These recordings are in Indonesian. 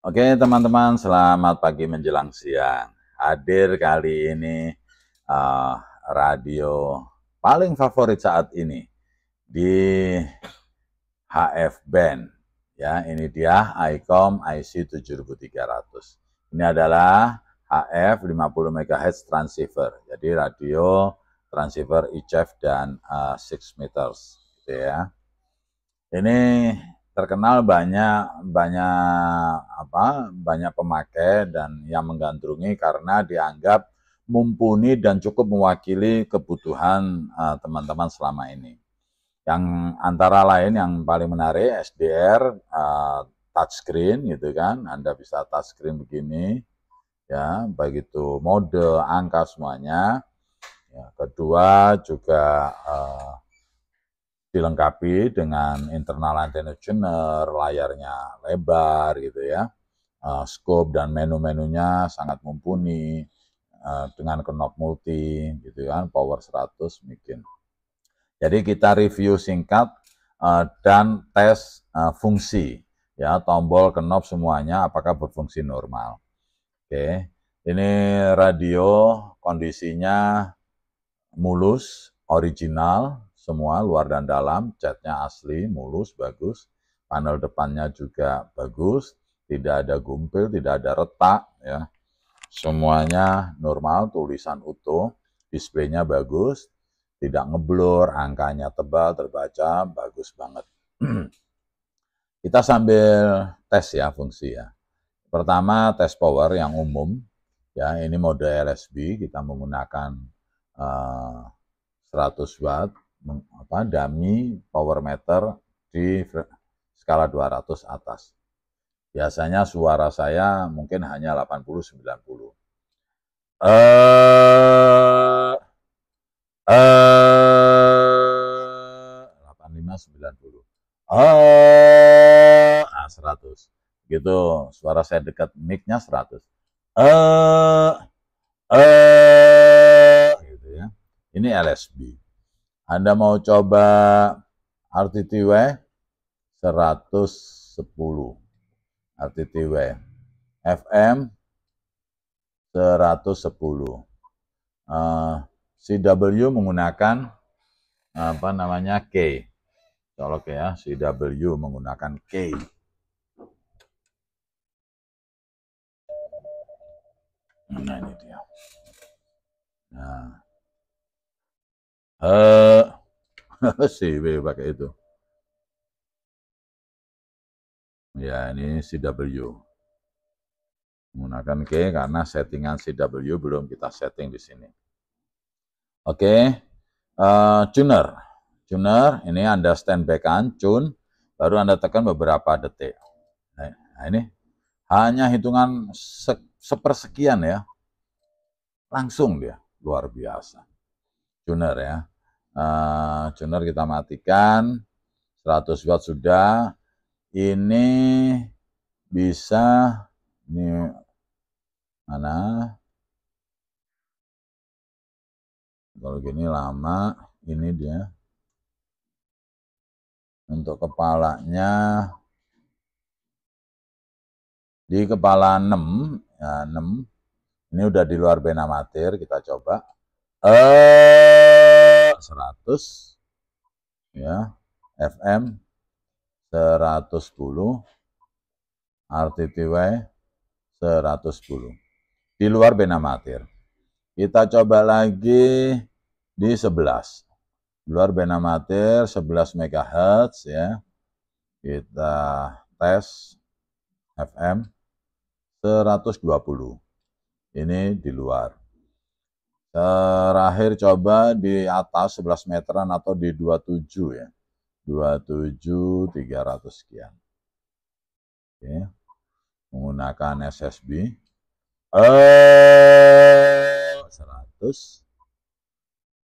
Oke teman-teman, selamat pagi menjelang siang. Hadir kali ini uh, radio paling favorit saat ini di HF Band. Ya, ini dia ICOM IC7300. Ini adalah HF 50 MHz transceiver. Jadi radio transceiver ICF dan uh, eh, 6 meters gitu ya. Ini terkenal banyak banyak apa banyak pemakai dan yang menggandrungi karena dianggap mumpuni dan cukup mewakili kebutuhan eh, teman-teman uh, selama ini. Yang antara lain yang paling menarik SDR uh, eh, touchscreen gitu kan, Anda bisa touchscreen begini ya, begitu mode, angka semuanya. Ya, kedua juga uh, dilengkapi dengan internal antenna tuner, layarnya lebar gitu ya, uh, scope dan menu-menunya sangat mumpuni uh, dengan knob multi gitu kan, power 100 mungkin. Jadi kita review singkat uh, dan tes uh, fungsi ya tombol knob semuanya apakah berfungsi normal. Oke, okay. ini radio kondisinya mulus, original, semua luar dan dalam, catnya asli, mulus, bagus, panel depannya juga bagus, tidak ada gumpil, tidak ada retak, ya. Semuanya normal, tulisan utuh, displaynya bagus, tidak ngeblur, angkanya tebal, terbaca, bagus banget. Kita sambil tes ya fungsi ya. Pertama tes power yang umum, ya ini mode LSB, kita menggunakan uh, eh, 100 watt, apa, dummy power meter di skala 200 atas. Biasanya suara saya mungkin hanya 80-90. Eh, eh, 85-90. Eh, 100. Ah, gitu, suara saya dekat mic-nya 100. Eh, eh, gitu ya. Ini LSB. Anda mau coba RTTW 110 RTTW FM 110 uh, CW menggunakan apa namanya K colok ya CW menggunakan K Nah, ini dia. Nah. Eh, W pakai itu. Ya, ini CW. Menggunakan K karena settingan CW belum kita setting di sini. Oke, okay. uh, eh, tuner. Tuner, ini Anda standby-kan, tune, baru Anda tekan beberapa detik. Nah, ini hanya hitungan se sepersekian ya. Langsung dia, luar biasa. Tuner ya uh, eh, tuner kita matikan 100 watt sudah ini bisa ini mana kalau gini lama ini dia untuk kepalanya di kepala 6 ya 6 ini udah di luar benamatir kita coba eh 100 ya FM 110 RTTY 110 di luar bena mater kita coba lagi di 11 di luar bena mater 11 MHz ya kita tes FM 120 ini di luar Terakhir coba di atas 11 meteran atau di 27 ya. 27 300 sekian. Oke. Menggunakan SSB. Eh 100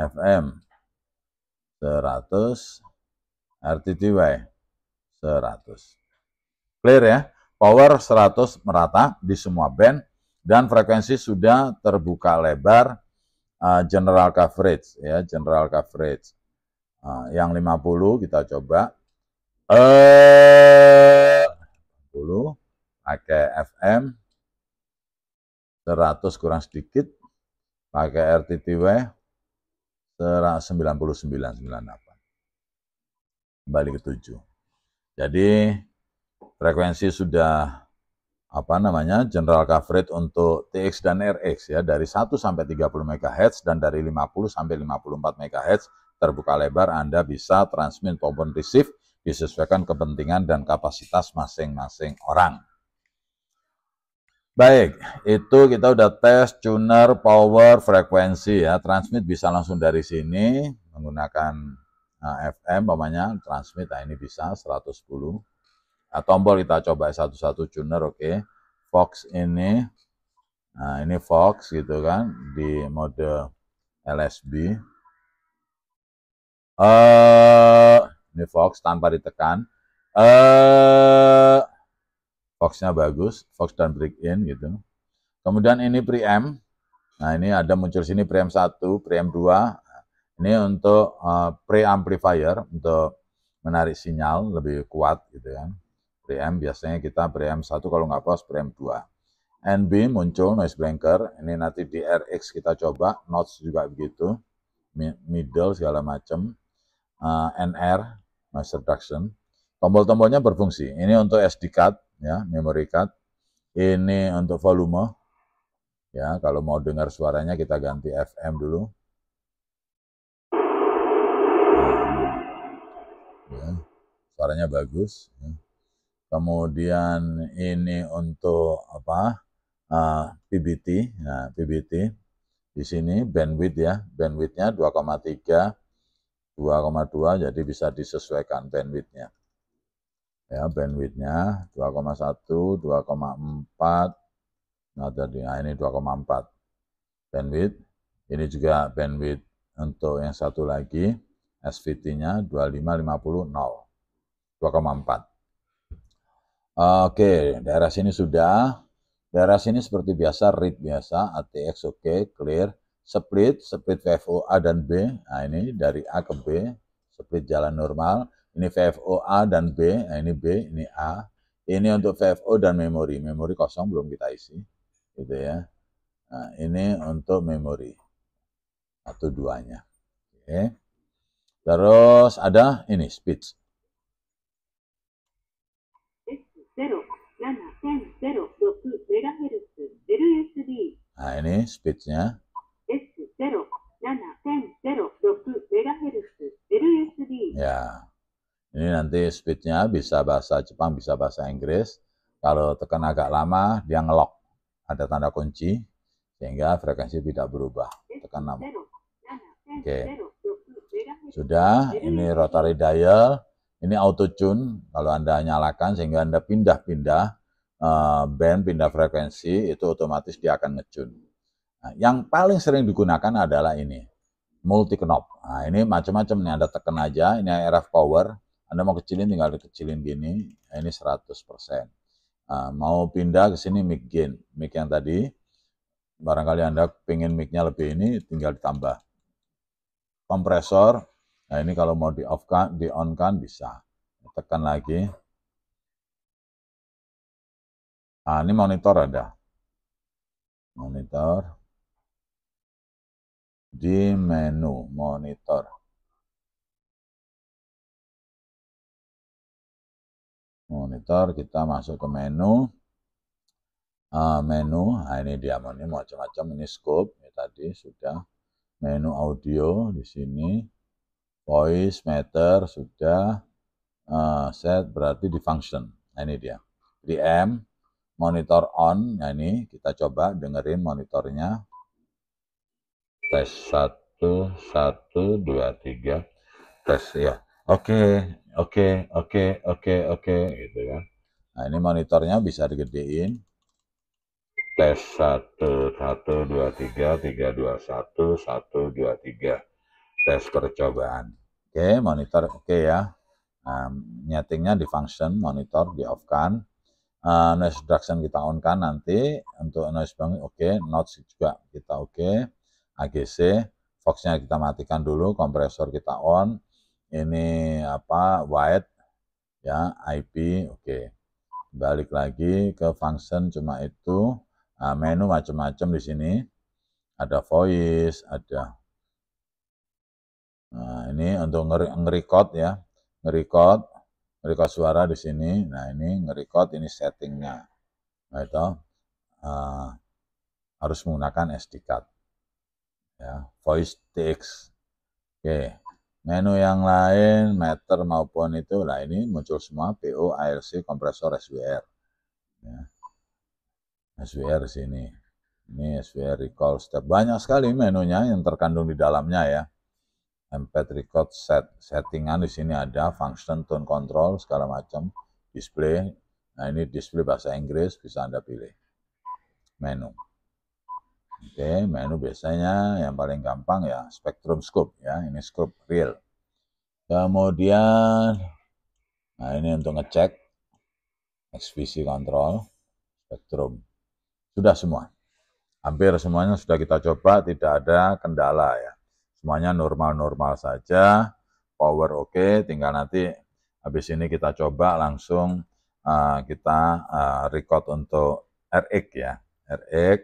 FM. 100 RTTY 100. Clear ya? Power 100 merata di semua band dan frekuensi sudah terbuka lebar uh, general coverage ya, general coverage. Uh, yang 50 kita coba. Eh uh, 50 pakai FM 100 kurang sedikit pakai RTTW 9998 kembali ke 7 jadi frekuensi sudah apa namanya general coverage untuk TX dan RX ya dari 1 sampai 30 MHz dan dari 50 sampai 54 MHz terbuka lebar Anda bisa transmit maupun receive disesuaikan kepentingan dan kapasitas masing-masing orang. Baik, itu kita udah tes tuner, power, frekuensi ya. Transmit bisa langsung dari sini menggunakan eh, FM, namanya transmit. Nah, ini bisa 110 Nah, tombol kita coba satu-satu tuner, oke. Okay. Fox ini, nah ini Fox gitu kan, di mode LSB. Uh, eh, ini Fox tanpa ditekan. Uh, eh, fox bagus, Fox dan break in gitu. Kemudian ini preamp. Nah, ini ada muncul sini preamp 1, preamp 2. Ini untuk uh, preamplifier untuk menarik sinyal lebih kuat gitu Ya preamp biasanya kita preamp 1 kalau nggak pas preamp 2. NB muncul noise blanker, ini nanti di RX kita coba, notes juga begitu, middle segala macam, uh, eh, NR noise reduction. Tombol-tombolnya berfungsi. Ini untuk SD card ya, memory card. Ini untuk volume. Ya, kalau mau dengar suaranya kita ganti FM dulu. Nah, ya, suaranya bagus. Ya kemudian ini untuk apa uh, ah, PBT nah PBT di sini bandwidth ya bandwidthnya 2,3 2,2 jadi bisa disesuaikan bandwidthnya ya bandwidthnya 2,1 2,4 nah tadi nah ini 2,4 bandwidth ini juga bandwidth untuk yang satu lagi SVT-nya 2550 0 2,4 Oke, daerah sini sudah. Daerah sini seperti biasa, read biasa, ATX oke, okay, clear. Split, split VFO A dan B. Nah, ini dari A ke B, split jalan normal. Ini VFO A dan B, nah, ini B, ini A. Ini untuk VFO dan memori. Memori kosong, belum kita isi. Gitu ya. Nah, ini untuk memori. Satu duanya. Oke. Okay. Terus ada ini, speech. Nah ini speednya Ya ini nanti speednya bisa bahasa Jepang bisa bahasa Inggris kalau tekan agak lama dia ngelok ada tanda kunci sehingga frekuensi tidak berubah tekan 6 oke sudah ini rotary dial ini auto tune kalau anda nyalakan sehingga anda pindah-pindah Eh, band pindah frekuensi itu otomatis dia akan ngecun. Nah, yang paling sering digunakan adalah ini, multi knob. Nah, ini macam-macam nih, Anda tekan aja, ini RF power, Anda mau kecilin tinggal dikecilin gini, Nah, ini 100%. Uh, nah, mau pindah ke sini mic gain, mic yang tadi, barangkali Anda pingin mic-nya lebih ini, tinggal ditambah. Kompresor, nah ini kalau mau di off kan, di on kan bisa. Tekan lagi, Nah, ini monitor ada. Monitor. Di menu monitor. Monitor, kita masuk ke menu. Uh, menu, nah ini dia ini macam-macam, ini scope, ini tadi sudah. Menu audio di sini. Voice, meter, sudah. Uh, set berarti di function. Nah, ini dia. Di M, monitor on, nah ini kita coba dengerin monitornya. Tes 1, 1, 2, 3, tes ya. Oke, oke, oke, oke, oke, gitu kan. Nah ini monitornya bisa digedein. Tes 1, 1, 2, 3, 3, 2, 1, 1, 2, 3. Tes percobaan. Oke, monitor oke ya. Nah, nyetingnya di function, monitor di off kan uh, noise reduction kita on kan nanti untuk noise bang, oke okay. notch juga kita oke okay. AGC Foxnya kita matikan dulu kompresor kita on ini apa white ya IP oke okay. balik lagi ke function cuma itu uh, menu macam-macam di sini ada voice ada nah ini untuk ngerecord ya ngerecord record suara di sini. Nah, ini ngerecord ini settingnya. Nah, itu uh, harus menggunakan SD card. Ya, voice text. Oke. Menu yang lain, meter maupun itu, lah ini muncul semua PO, ALC, kompresor, SWR. Ya. SWR sini. Ini SWR recall step. Banyak sekali menunya yang terkandung di dalamnya ya. MP record set settingan di sini ada function tone control segala macam display. Nah ini display bahasa Inggris bisa anda pilih menu. Oke okay, menu biasanya yang paling gampang ya spectrum scope ya ini scope real. Kemudian nah ini untuk ngecek XVC control spectrum sudah semua hampir semuanya sudah kita coba tidak ada kendala ya semuanya normal-normal saja, power oke, okay, tinggal nanti habis ini kita coba langsung uh, kita uh, record untuk RX ya, RX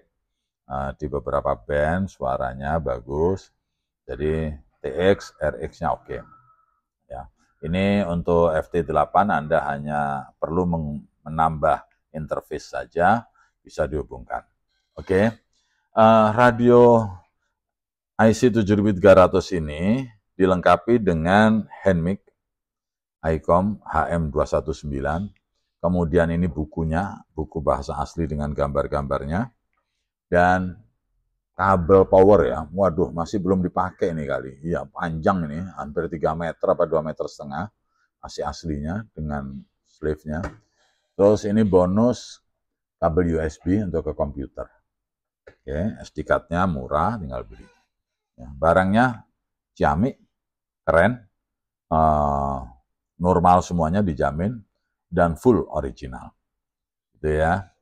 uh, eh, di beberapa band suaranya bagus, jadi TX, RX-nya oke. Okay. Ya, ini untuk FT8 Anda hanya perlu menambah interface saja bisa dihubungkan. Oke, okay. uh, radio IC 7300 ini dilengkapi dengan handmic ICOM HM219. Kemudian ini bukunya, buku bahasa asli dengan gambar-gambarnya. Dan kabel power ya, waduh masih belum dipakai ini kali. Iya panjang ini, hampir 3 meter apa 2 meter setengah. Masih aslinya dengan sleeve-nya. Terus ini bonus kabel USB untuk ke komputer. Oke, SD card-nya murah, tinggal beli. Ya, barangnya Ciamik, keren, uh, normal semuanya dijamin, dan full original. Gitu ya.